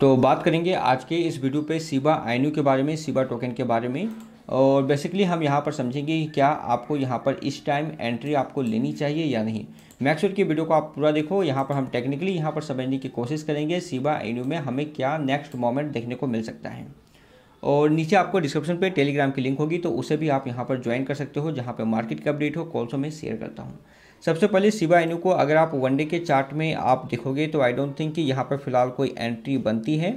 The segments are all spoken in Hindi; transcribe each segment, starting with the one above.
तो बात करेंगे आज के इस वीडियो पे सीबा आई के बारे में सीबा टोकन के बारे में और बेसिकली हम यहाँ पर समझेंगे कि क्या आपको यहाँ पर इस टाइम एंट्री आपको लेनी चाहिए या नहीं मैक्सुर की वीडियो को आप पूरा देखो यहाँ पर हम टेक्निकली यहाँ पर समझने की कोशिश करेंगे सीबा आई में हमें क्या नेक्स्ट मोमेंट देखने को मिल सकता है और नीचे आपको डिस्क्रिप्शन पे टेलीग्राम की लिंक होगी तो उसे भी आप यहाँ पर ज्वाइन कर सकते हो जहाँ पर मार्केट की अपडेट हो कॉल्सों में शेयर करता हूँ सबसे पहले सिवा इनू को अगर आप वनडे के चार्ट में आप देखोगे तो आई डोंट थिंक कि यहाँ पर फिलहाल कोई एंट्री बनती है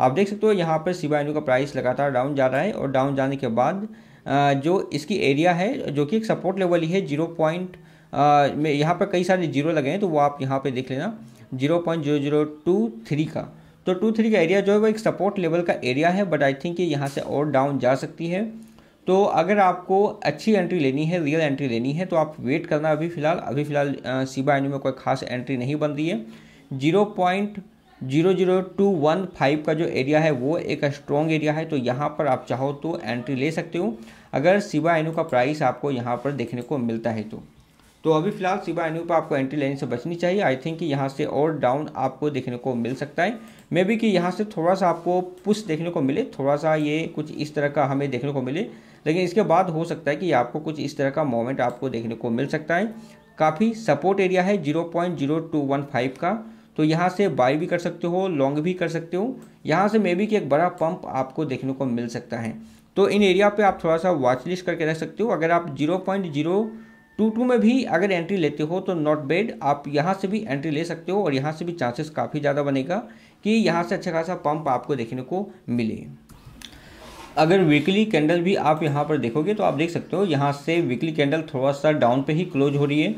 आप देख सकते हो यहाँ पर सिवा इनू का प्राइस लगातार डाउन जा रहा है और डाउन जाने के बाद जो इसकी एरिया है जो कि एक सपोर्ट लेवल ही है जीरो पॉइंट में यहाँ पर कई सारे जीरो लगे हैं तो वो आप यहाँ पर देख लेना zero point zero zero two three का तो टू थ्री का एरिया जो है वो एक सपोर्ट लेवल का एरिया है बट आई थिंक ये यहाँ से और डाउन जा सकती है तो अगर आपको अच्छी एंट्री लेनी है रियल एंट्री लेनी है तो आप वेट करना अभी फ़िलहाल अभी फ़िलहाल सीबा एन्यू में कोई खास एंट्री नहीं बन रही है zero point zero zero two one five का जो एरिया है वो एक स्ट्रॉन्ग एरिया है तो यहाँ पर आप चाहो तो एंट्री ले सकते हो अगर सिवा एनू का प्राइस आपको यहाँ पर देखने को मिलता है तो तो अभी फिलहाल सिवा एनू पर आपको एंट्री लेने से बचनी चाहिए आई थिंक कि यहाँ से और डाउन आपको देखने को मिल सकता है मे बी कि यहाँ से थोड़ा सा आपको पुश देखने को मिले थोड़ा सा ये कुछ इस तरह का हमें देखने को मिले लेकिन इसके बाद हो सकता है कि आपको कुछ इस तरह का मोमेंट आपको देखने को मिल सकता है काफ़ी सपोर्ट एरिया है zero point zero two one five का तो यहाँ से बाई भी कर सकते हो लॉन्ग भी कर सकते हो यहाँ से मे बी कि एक बड़ा पंप आपको देखने को मिल सकता है तो इन एरिया पे आप थोड़ा सा वॉच लिस्ट करके रख सकते हो अगर आप zero point zero two two में भी अगर एंट्री लेते हो तो नॉट बेड आप यहाँ से भी एंट्री ले सकते हो और यहाँ से भी चांसेस काफ़ी ज़्यादा बनेगा कि यहाँ से अच्छा खासा पंप आपको देखने को मिले अगर वीकली कैंडल भी आप यहाँ पर देखोगे तो आप देख सकते हो यहाँ से वीकली कैंडल थोड़ा सा डाउन पे ही क्लोज हो रही है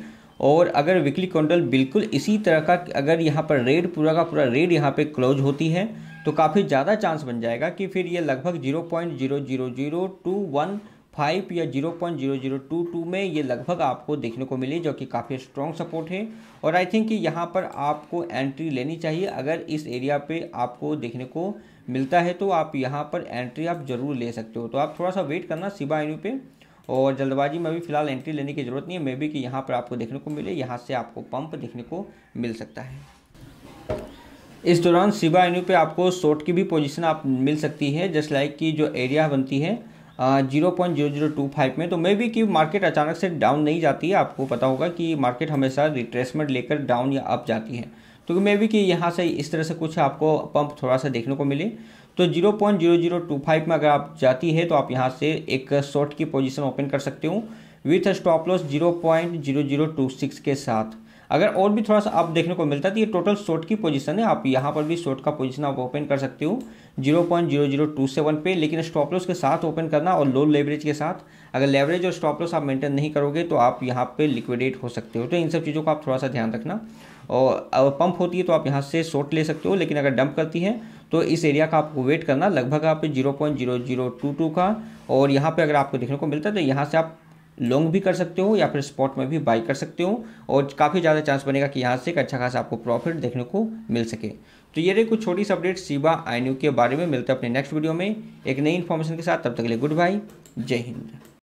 और अगर वीकली कैंडल बिल्कुल इसी तरह का अगर यहाँ पर रेड पूरा का पूरा रेड यहाँ पे क्लोज होती है तो काफ़ी ज़्यादा चांस बन जाएगा कि फिर ये लगभग zero point zero zero zero two one five या zero point zero zero two two में ये लगभग आपको देखने को मिली जो कि काफ़ी स्ट्रॉन्ग सपोर्ट है और आई थिंक कि यहाँ पर आपको एंट्री लेनी चाहिए अगर इस एरिया पे आपको देखने को मिलता है तो आप यहाँ पर एंट्री आप ज़रूर ले सकते हो तो आप थोड़ा सा वेट करना सिबा एन्यू पे और जल्दबाजी में भी फिलहाल एंट्री लेने की ज़रूरत नहीं है मे बी कि यहाँ पर आपको देखने को मिले यहाँ से आपको पंप देखने को मिल सकता है इस दौरान सिबा एन्यू पे आपको शॉर्ट की भी पोजिशन आप मिल सकती है जस्ट लाइक की जो एरिया बनती है zero point zero zero two five में तो मे बी कि मार्केट अचानक से डाउन नहीं जाती है आपको पता होगा कि मार्केट हमेशा रिट्रेसमेंट लेकर डाउन या अप जाती है तो मे बी कि यहाँ से इस तरह से कुछ आपको पंप थोड़ा सा देखने को मिले तो zero point zero zero two five में अगर आप जाती है तो आप यहाँ से एक शॉर्ट की पोजिशन ओपन कर सकते हो with stop loss zero point zero zero two six के साथ अगर और भी थोड़ा सा आप देखने को मिलता है तो ये टोटल शॉर्ट की पोजीशन है आप यहाँ पर भी शॉर्ट का पोजीशन आप ओपन कर सकते हो zero point zero zero two seven पे लेकिन स्टॉप लॉस के साथ ओपन करना और लो लेवरेज के साथ अगर लेवरेज और स्टॉप लॉस आप मेंटेन नहीं करोगे तो आप यहाँ पे लिक्विडेट हो सकते हो तो इन सब चीज़ों का आप थोड़ा सा ध्यान रखना और पंप होती है तो आप यहाँ से शॉर्ट ले सकते हो लेकिन अगर डंप करती है तो इस एरिया का आपको वेट करना लगभग आप zero point zero zero two two का और यहाँ पे अगर आपको देखने को मिलता है तो यहाँ से आप लॉन्ग भी कर सकते हो या फिर स्पॉट में भी बाई कर सकते हो और काफ़ी ज़्यादा चांस बनेगा कि यहाँ से एक अच्छा खासा आपको प्रॉफिट देखने को मिल सके तो ये रही कुछ छोटी सी अपडेट सीबा आई के बारे में मिलते हैं अपने नेक्स्ट वीडियो में एक नई इन्फॉर्मेशन के साथ तब तक के लिए गुड बाई जय हिंद